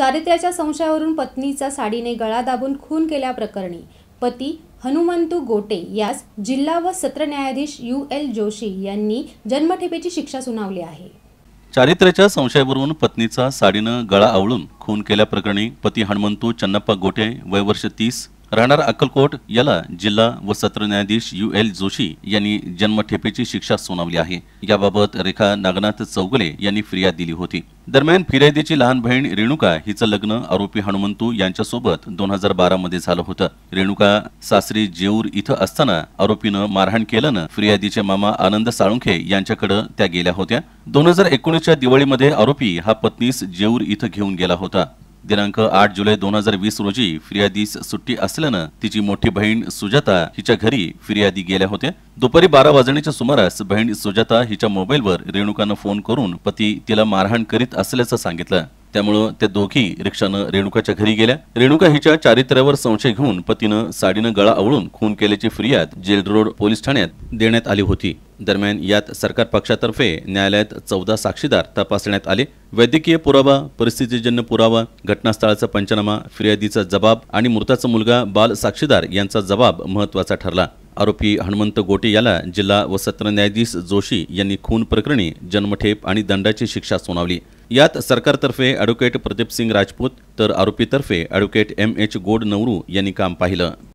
चारित्र्याच्या संशयावरून पत्नीचा साडीने गळा दाबून खून केल्याप्रकरणी पती हनुमंतू गोटे यास जिल्हा व सत्र न्यायाधीश यू एल जोशी यांनी जन्मठेपेची शिक्षा सुनावली आहे चारित्र्याच्या संशयावरून पत्नीचा साडीनं गळा आवळून खून केल्याप्रकरणी पती हनुमंतू चन्नप्पा गोटे वय वर्ष तीस राहणार अक्कलकोट याला जिल्हा व सत्र न्यायाधीश यू एल जोशी यांनी जन्मठेपेची शिक्षा सुनावली आहे याबाबत रेखा नागनाथ चौगले यांनी फिर्याद दिली होती दरम्यान फिर्यादीची लहान बहीण रेणुका हिचं लग्न आरोपी हनुमंतू यांच्यासोबत दोन हजार बारा मध्ये झालं होतं रेणुका सासरी जेऊर इथं असताना आरोपीनं मारहाण केल्यानं फिर्यादीचे मामा आनंद साळुंखे यांच्याकडे त्या गेल्या होत्या दोन हजार एकोणीसच्या दिवाळीमध्ये आरोपी हा पत्नीस जेऊर इथं घेऊन गेला होता दिनांक आठ जुलै दोन हजार वीस रोजी फिर्यादी सुट्टी असल्यानं तिची मोठी बहीण सुजाता हिच्या घरी फिर्यादी गेल्या होत्या दुपारी बारा वाजण्याच्या सुमारास बहीण सुजाता हिच्या मोबाईलवर रेणुकानं फोन करून पती तिला मारहाण करीत असल्याचं सांगितलं त्यामुळं त्या दोघी रिक्षानं रेणुकाच्या घरी गेल्या रेणुका हिच्या चारित्र्यावर संशय घेऊन पतीनं साडीनं गळा आवळून खून केल्याची फिर्याद जेल रोड पोलीस ठाण्यात देण्यात आली होती दरम्यान यात सरकार पक्षातर्फे न्यायालयात चौदा साक्षीदार तपासण्यात आले वैद्यकीय पुरावा परिस्थितीजन्य पुरावा घटनास्थळाचा पंचनामा फिर्यादीचा जबाब आणि मृताचा मुलगा बाल साक्षीदार यांचा जबाब महत्वाचा ठरला आरोपी हनुमंत गोटे याला जिल्हा व सत्र न्यायाधीश जोशी यांनी खून प्रकरणी जन्मठेप आणि दंडाची शिक्षा सुनावली यात सरकारतर्फे ॲडव्होकेट प्रदीप सिंग राजपूत तर आरोपीतर्फे ॲडव्होकेट एम एच गोड नवरू यांनी काम पाहिलं